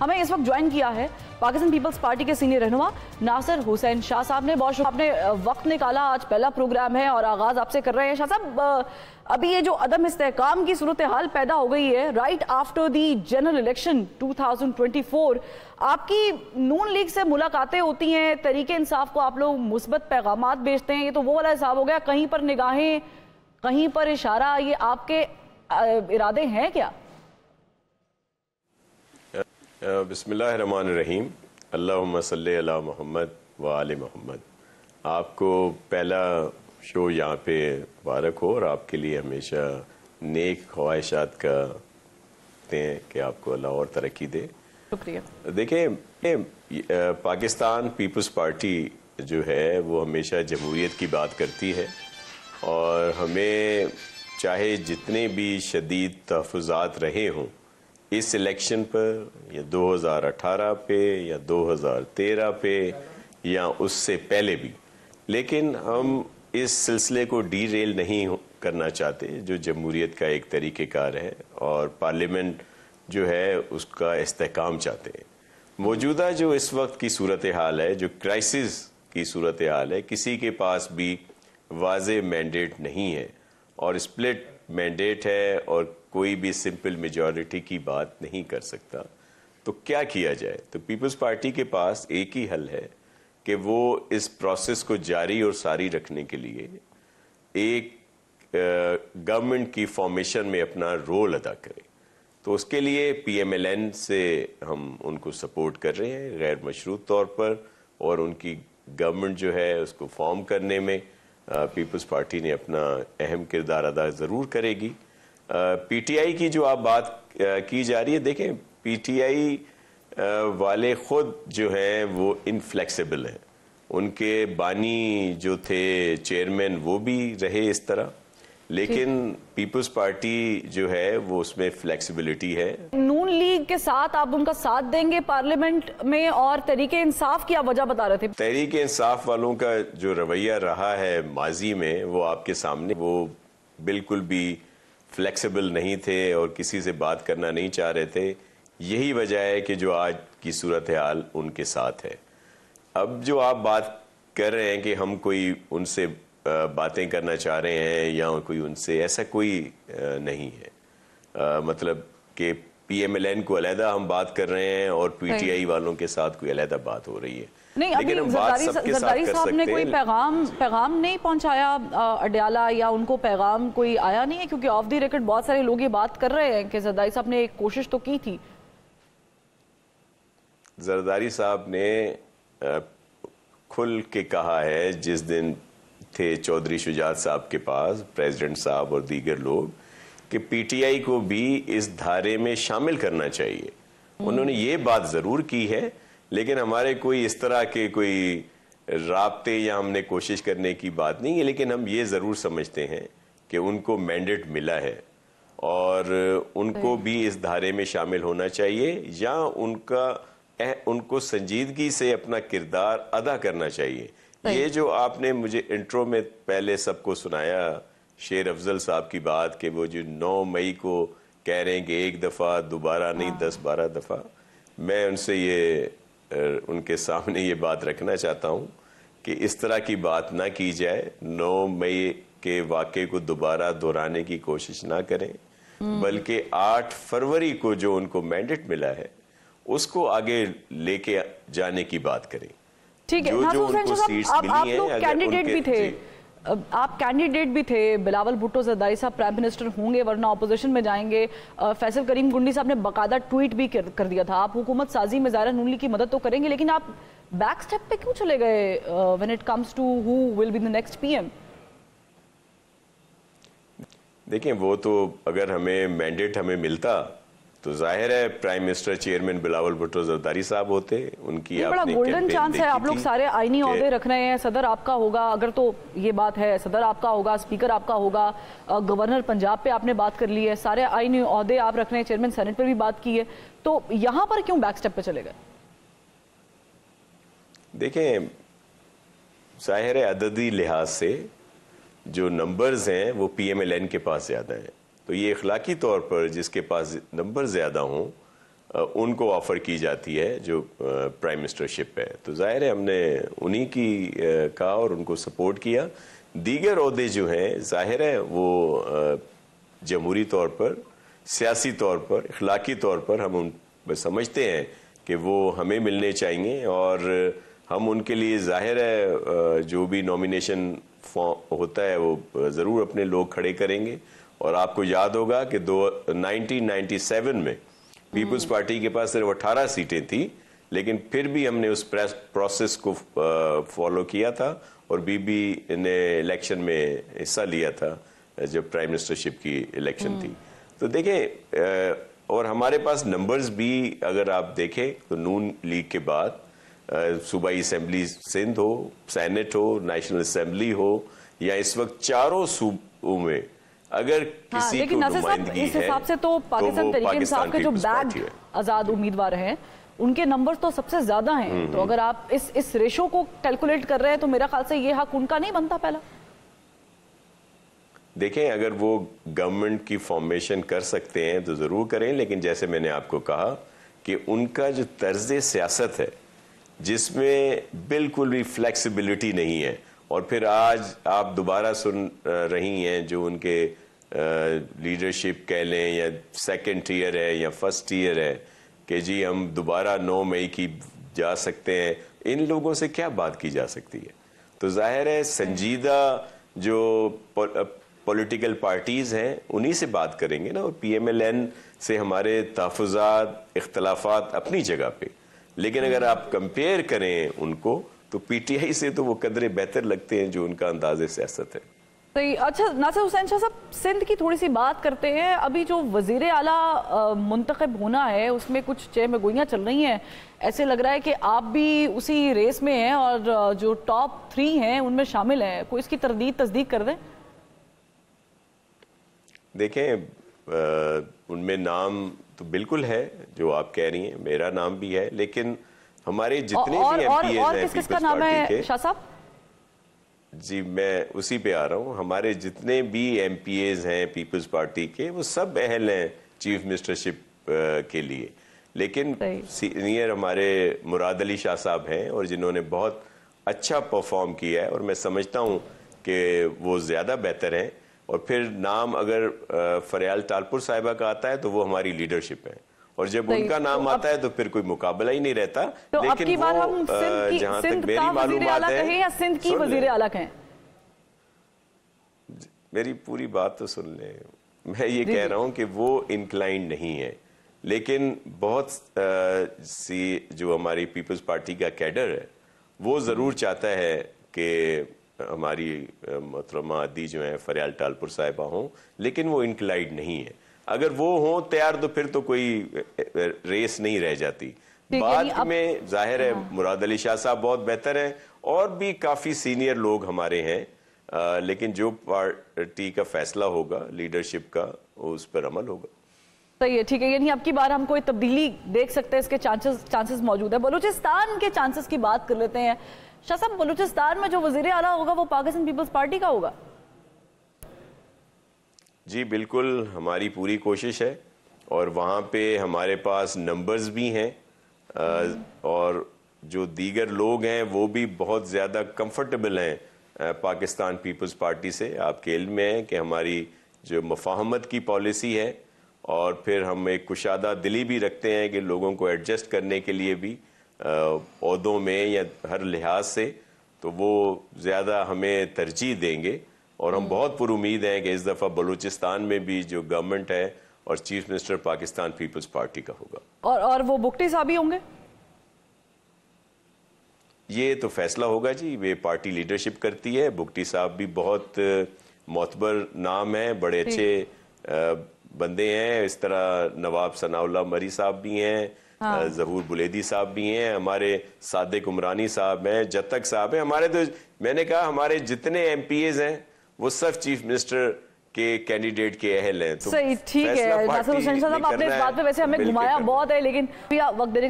हमें इस वक्त ज्वाइन किया है पाकिस्तान पीपल्स पार्टी के सीनियर रहनुमा नासिर हुसैन शाह साहब ने बहुत आपने वक्त निकाला आज पहला प्रोग्राम है और आगाज़ आपसे कर रहे हैं शाह साहब अभी ये जो अदम इसकाम की सूरत हाल पैदा हो गई है right after the general election 2024 आपकी नून लीग से मुलाकातें होती हैं तरीके इंसाफ को आप लोग मुस्बत पैगाम भेजते हैं ये तो वो वाला हिसाब हो गया कहीं पर निगाहें कहीं पर इशारा ये आपके इरादे हैं क्या बसमीम अल्ला महमद वाल महमद आपको पहला शो यहाँ पे मुबारक हो और आपके लिए हमेशा नेक ख्वाहिशात का हैं कि आपको अल्लाह और तरक्की दे शुक्रिया देखें पाकिस्तान पीपल्स पार्टी जो है वो हमेशा जमहूरीत की बात करती है और हमें चाहे जितने भी शदीद तहफात रहे हों इस इलेक्शन पर या 2018 पे या 2013 पे या उससे पहले भी लेकिन हम इस सिलसिले को डी रेल नहीं करना चाहते जो जमहूरीत का एक तरीक़ेकार है और पार्लियामेंट जो है उसका इसकाम चाहते हैं मौजूदा जो इस वक्त की सूरत हाल है जो क्राइसिस की सूरत हाल है किसी के पास भी वाज मैंडेट नहीं है और स्प्लिट मैंडेट है और कोई भी सिंपल मेजॉरिटी की बात नहीं कर सकता तो क्या किया जाए तो पीपल्स पार्टी के पास एक ही हल है कि वो इस प्रोसेस को जारी और सारी रखने के लिए एक गवर्नमेंट की फॉर्मेशन में अपना रोल अदा करें तो उसके लिए पीएमएलएन से हम उनको सपोर्ट कर रहे हैं गैर मशरूत तौर पर और उनकी गवर्नमेंट जो है उसको फॉर्म करने में पीपल्स पार्टी ने अपना अहम किरदार अदा ज़रूर करेगी पीटीआई की जो आप बात की जा रही है देखें पीटीआई वाले खुद जो है वो इनफ्लेक्सिबल है उनके बानी जो थे चेयरमैन वो भी रहे इस तरह लेकिन पीपल्स पार्टी जो है वो उसमें फ्लेक्सिबिलिटी है नून लीग के साथ आप उनका साथ देंगे पार्लियामेंट में और तरीके इंसाफ की आप वजह बता रहे थे तरीके इंसाफ वालों का जो रवैया रहा है माजी में वो आपके सामने वो बिल्कुल भी फ्लेक्सिबल नहीं थे और किसी से बात करना नहीं चाह रहे थे यही वजह है कि जो आज की सूरत हाल उनके साथ है अब जो आप बात कर रहे हैं कि हम कोई उनसे बातें करना चाह रहे हैं या कोई उनसे ऐसा कोई नहीं है मतलब कि पीएमएलएन एम एल एन को अलहदा हम बात कर रहे हैं और पीटीआई वालों के साथ कोई अलहदा बात हो रही है नहीं अभी जरदारी जरदारी साहब ने कोई पैगाम पैगाम नहीं पहुंचाया अडयाला या उनको पैगाम कोई आया नहीं है क्योंकि ऑफ द रिकॉर्ड बहुत सारे लोग ये बात कर रहे हैं कि जरदारी साहब ने एक कोशिश तो की थी जरदारी साहब ने खुल के कहा है जिस दिन थे चौधरी शुजात साहब के पास प्रेसिडेंट साहब और दीगर लोग कि पीटीआई को भी इस धारे में शामिल करना चाहिए हम्म। उन्होंने ये बात जरूर की है लेकिन हमारे कोई इस तरह के कोई रबते या हमने कोशिश करने की बात नहीं है लेकिन हम ये ज़रूर समझते हैं कि उनको मैंडेट मिला है और उनको भी इस धारे में शामिल होना चाहिए या उनका उनको संजीदगी से अपना किरदार अदा करना चाहिए ये जो आपने मुझे इंट्रो में पहले सबको सुनाया शेर अफजल साहब की बात कि वो जो नौ मई को कह रहे हैं कि एक दफ़ा दोबारा नहीं दस बारह दफ़ा मैं उनसे ये उनके सामने ये बात रखना चाहता हूँ कि इस तरह की बात ना की जाए नौ मई के वाक़े को दोबारा दोहराने की कोशिश ना करें बल्कि आठ फरवरी को जो उनको मैंडेट मिला है उसको आगे लेके जाने की बात करें ठीक है जो हाँ, तो जो उनको सीट्स मिली है कैंडिडेट भी थे आप कैंडिडेट भी थे बिलावल भुट्टो जरदारी साहब प्राइम मिनिस्टर होंगे वरना अपोजिशन में जाएंगे फैसल करीम गुंडी साहब ने बकायदा ट्वीट भी कर, कर दिया था आप हुकूमत साजी में ज़ारा नूनली की मदद तो करेंगे लेकिन आप बैक स्टेप पे क्यों चले गए when it comes to who will be the next PM देखिए वो तो अगर हमें मैंडेट हमें मिलता तो जाहिर है prime minister chairman Bilawal Bhutto Zardari sahab होते उनकी बड़ा गोल्डन चांस है आप लोग सारे आईनी अहदे रख रहे हैं सदर आपका होगा अगर तो ये बात है सदर आपका होगा स्पीकर आपका होगा गवर्नर पंजाब पे आपने बात कर ली है सारे आईनी अहदे आप रख रहे हैं चेयरमैन सेनेट पर भी बात की है तो यहाँ पर क्यों बैक स्टेप पे चले गए देखें जाहिर है अददी लिहाज से जो नंबर्स हैं वो पीएमएलएन के पास ज़्यादा हैं तो ये अखलाकी तौर पर जिसके पास नंबर ज़्यादा हों उनको ऑफ़र की जाती है जो प्राइम मिनिस्टरशिप है तो ज़ाहिर है हमने उन्हीं की कहा और उनको सपोर्ट किया दीगर अहदे जो हैं ज़ाहिर है वो जमहूरी तौर पर सियासी तौर पर अखलाकी तौर पर हम उन समझते हैं कि वो हमें मिलने चाहिए और हम उनके लिए ज़ाहिर है जो भी नॉमिनेशन होता है वो ज़रूर अपने लोग खड़े करेंगे और आपको याद होगा कि दो 1997 में पीपुल्स हम्म। पार्टी के पास सिर्फ 18 सीटें थी लेकिन फिर भी हमने उस प्रोसेस को फॉलो किया था और बीबी ने इलेक्शन में हिस्सा लिया था जब प्राइम मिनिस्टरशिप की इलेक्शन थी हम्म। तो देखें और हमारे पास नंबर्स भी अगर आप देखें तो नून लीग के बाद सूबाई असम्बली सिंध हो सैनेट हो नेशनल असम्बली हो या इस वक्त चारों सूबों में अगर हाँ, किसी हाँ, लेकिन को इस हिसाब से तो, तो पाकिस्तान तरीके इंसाफ के जो बैग आजाद उम्मीदवार हैं उनके नंबर तो सबसे ज्यादा हैं हम्म, तो हम्म। अगर आप इस इस रेशो को कैलकुलेट कर रहे हैं तो मेरा ख्याल से ये हक उनका नहीं बनता पहला देखें अगर वो गवर्नमेंट की फॉर्मेशन कर सकते हैं तो ज़रूर करें लेकिन जैसे मैंने आपको कहा कि उनका जो तर्ज सियासत है जिसमें बिल्कुल भी फ्लेक्सिबिलिटी नहीं है और फिर आज आप दोबारा सुन रही हैं जो उनके लीडरशिप कह लें या सेकेंड ईयर है या फर्स्ट ईयर है कि जी हम दोबारा नौ मई की जा सकते हैं इन लोगों से क्या बात की जा सकती है तो जाहिर है संजीदा जो पॉलिटिकल पार्टीज़ हैं उन्हीं से बात करेंगे ना और पीएमएलएन से हमारे तहफात इख्तलाफात अपनी जगह पे लेकिन अगर आप कंपेयर करें उनको तो पीटीआई से तो वो कदरे बेहतर लगते हैं जो उनका अंदाज सियासत है तो अच्छा नासिर हुसैन शाह साहब सिंध की थोड़ी सी बात करते हैं अभी जो वजीर अला मुंतखब होना है उसमें कुछ चहमगोइयाँ चल रही हैं ऐसे लग रहा है कि आप भी उसी रेस में हैं और जो टॉप थ्री हैं उनमें शामिल हैं कोई इसकी तरदीद तस्दीक कर दें देखें उनमें नाम तो बिल्कुल है जो आप कह रही हैं मेरा नाम भी है लेकिन हमारे जितने और, भी और हैं किस का नाम है शाह साहब जी मैं उसी पे आ रहा हूँ हमारे जितने भी एज हैं पीपल्स पार्टी के वो सब अहल हैं चीफ मिनिस्टरशिप के लिए लेकिन सीनियर हमारे मुराद अली शाह साहब हैं और जिन्होंने बहुत अच्छा परफॉर्म किया है और मैं समझता हूँ कि वो ज़्यादा बेहतर हैं और फिर नाम अगर फरियाल तालपुर साहिबा का आता है तो वो हमारी लीडरशिप है और जब तो उनका नाम तो आता है तो फिर कोई मुकाबला ही नहीं रहता तो लेकिन अब की बार हम सिंध की सिंध का वजीर या सिंध की वजीर अलग है मेरी पूरी बात तो सुन ले मैं ये कह रहा हूं कि वो इंक्लाइंड नहीं है लेकिन बहुत सी जो हमारी पीपल्स पार्टी का कैडर है वो ज़रूर चाहता है कि हमारी मोहतरमा अदी जो है फरियाल टालपुर साहिबा हों लेकिन वो इंक्लाइड नहीं है अगर वो हो तैयार तो फिर तो कोई रेस नहीं रह जाती बाद अब... में जाहिर है हाँ। मुराद अली शाह साहब बहुत बेहतर है और भी काफी सीनियर लोग हमारे हैं आ, लेकिन जो पार्टी का फैसला होगा लीडरशिप का उस पर अमल होगा सही है ठीक है यानी अब की बार हम कोई तब्दीली देख सकते हैं इसके चांसेस चांसेस मौजूद है बलूचिस्तान के चांसेस की बात कर लेते हैं शाह साहब बलूचिस्तान में जो वजीर आला होगा वो पाकिस्तान पीपल्स पार्टी का होगा जी बिल्कुल हमारी पूरी कोशिश है और वहाँ पे हमारे पास नंबर्स भी हैं और जो दीगर लोग हैं वो भी बहुत ज़्यादा कंफर्टेबल हैं पाकिस्तान पीपल्स पार्टी से आपके इल्म में है कि हमारी जो मफाहमत की पॉलिसी है और फिर हम एक कुशादा दिली भी रखते हैं कि लोगों को एडजस्ट करने के लिए भी पौधों में या हर लिहाज से तो वो ज़्यादा हमें तरजीह देंगे और हम hmm. बहुत पुर उम्मीद हैं कि इस दफ़ा बलूचिस्तान में भी जो गवर्नमेंट है और चीफ मिनिस्टर पाकिस्तान पीपल्स पार्टी का होगा और और वो बुकटी साहब ही होंगे ये तो फैसला होगा जी वे पार्टी लीडरशिप करती है बुकटी साहब भी बहुत मोतबर नाम है बड़े अच्छे बंदे हैं इस तरह नवाब सनाउल्ला मरी साहब भी हैं हाँ। जहूर बुलेदी साहब भी हैं हमारे सादिक उमरानी साहब हैं जतक साहब हैं हमारे तो मैंने कहा हमारे जितने एम पी एज हैं वो सब चीफ मिनिस्टर के कैंडिडेट के अहल हैं तो सही ठीक है आपने इस बात पे वैसे हमें घुमाया बहुत है लेकिन वक्त देने